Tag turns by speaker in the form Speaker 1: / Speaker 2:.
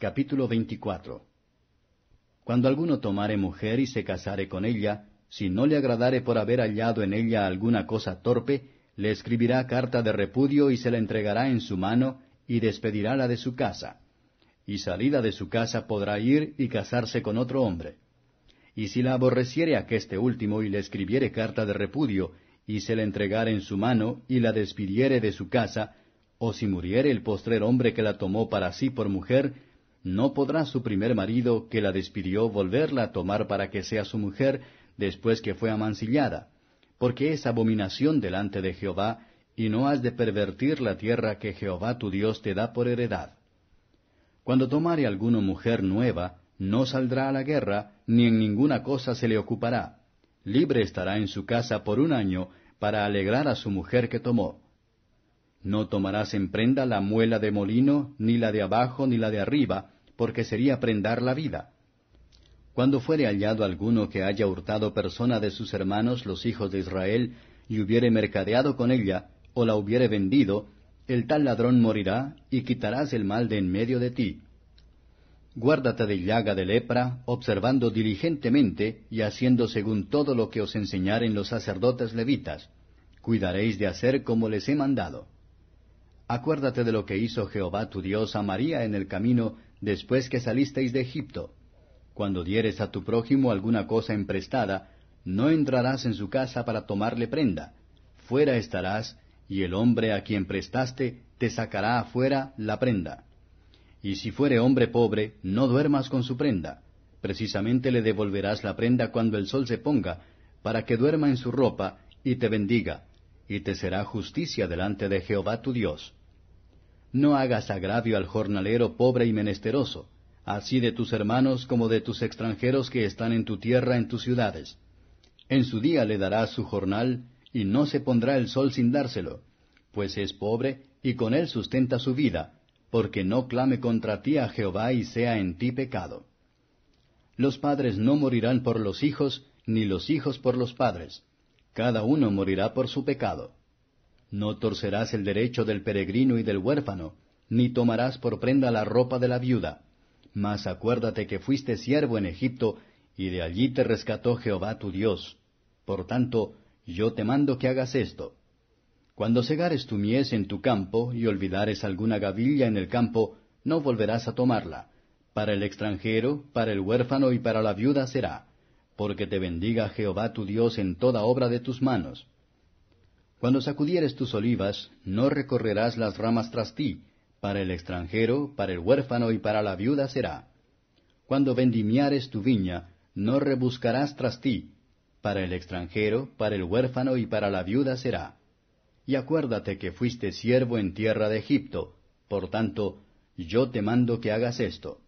Speaker 1: Capítulo 24 Cuando alguno tomare mujer y se casare con ella, si no le agradare por haber hallado en ella alguna cosa torpe, le escribirá carta de repudio y se la entregará en su mano y despedirála de su casa. Y salida de su casa podrá ir y casarse con otro hombre. Y si la aborreciere aqueste último y le escribiere carta de repudio y se la entregare en su mano y la despidiere de su casa, o si muriere el postrer hombre que la tomó para sí por mujer, no podrá su primer marido que la despidió volverla a tomar para que sea su mujer después que fue amancillada, porque es abominación delante de Jehová, y no has de pervertir la tierra que Jehová tu Dios te da por heredad. Cuando tomare alguna mujer nueva, no saldrá a la guerra, ni en ninguna cosa se le ocupará. Libre estará en su casa por un año para alegrar a su mujer que tomó. No tomarás en prenda la muela de molino, ni la de abajo, ni la de arriba, porque sería prendar la vida. Cuando fuere hallado alguno que haya hurtado persona de sus hermanos los hijos de Israel, y hubiere mercadeado con ella, o la hubiere vendido, el tal ladrón morirá, y quitarás el mal de en medio de ti. Guárdate de llaga de lepra, observando diligentemente y haciendo según todo lo que os enseñaren los sacerdotes levitas. Cuidaréis de hacer como les he mandado. Acuérdate de lo que hizo Jehová tu Dios a María en el camino después que salisteis de Egipto. Cuando dieres a tu prójimo alguna cosa emprestada, no entrarás en su casa para tomarle prenda. Fuera estarás, y el hombre a quien prestaste te sacará afuera la prenda. Y si fuere hombre pobre, no duermas con su prenda. Precisamente le devolverás la prenda cuando el sol se ponga, para que duerma en su ropa, y te bendiga, y te será justicia delante de Jehová tu Dios. No hagas agravio al jornalero pobre y menesteroso, así de tus hermanos como de tus extranjeros que están en tu tierra, en tus ciudades. En su día le darás su jornal, y no se pondrá el sol sin dárselo, pues es pobre, y con él sustenta su vida, porque no clame contra ti a Jehová y sea en ti pecado. Los padres no morirán por los hijos, ni los hijos por los padres. Cada uno morirá por su pecado. No torcerás el derecho del peregrino y del huérfano, ni tomarás por prenda la ropa de la viuda. Mas acuérdate que fuiste siervo en Egipto, y de allí te rescató Jehová tu Dios. Por tanto, yo te mando que hagas esto. Cuando segares tu mies en tu campo, y olvidares alguna gavilla en el campo, no volverás a tomarla. Para el extranjero, para el huérfano y para la viuda será, porque te bendiga Jehová tu Dios en toda obra de tus manos cuando sacudieres tus olivas, no recorrerás las ramas tras ti, para el extranjero, para el huérfano y para la viuda será. Cuando vendimiares tu viña, no rebuscarás tras ti, para el extranjero, para el huérfano y para la viuda será. Y acuérdate que fuiste siervo en tierra de Egipto, por tanto, yo te mando que hagas esto.